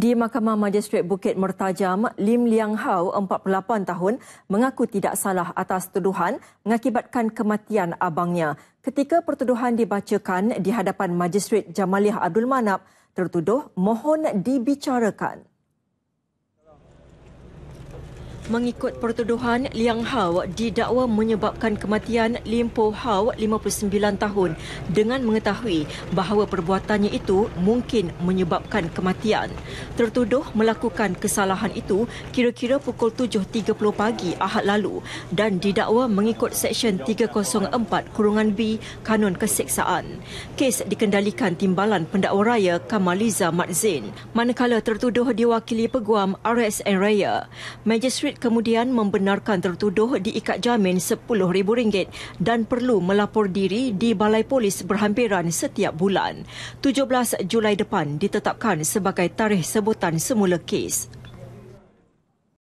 Di Mahkamah Majistret Bukit Mertajam, Lim Liang Hao, 48 tahun, mengaku tidak salah atas tuduhan mengakibatkan kematian abangnya. Ketika pertuduhan dibacakan di hadapan Majistret Jamaliah Abdul Manap, tertuduh mohon dibicarakan. Mengikut pertuduhan, Liang Hao didakwa menyebabkan kematian Lim Po Hao 59 tahun dengan mengetahui bahawa perbuatannya itu mungkin menyebabkan kematian. Tertuduh melakukan kesalahan itu kira-kira pukul 7.30 pagi Ahad lalu dan didakwa mengikut Seksyen 304 Kurungan B Kanun Keseksaan. Kes dikendalikan Timbalan Pendakwa Raya Kamaliza Matzin manakala tertuduh diwakili peguam RSN Raya. Magistrate kemudian membenarkan tertuduh diikat jamin rm ringgit dan perlu melapor diri di Balai Polis berhampiran setiap bulan. 17 Julai depan ditetapkan sebagai tarikh sebutan semula kes.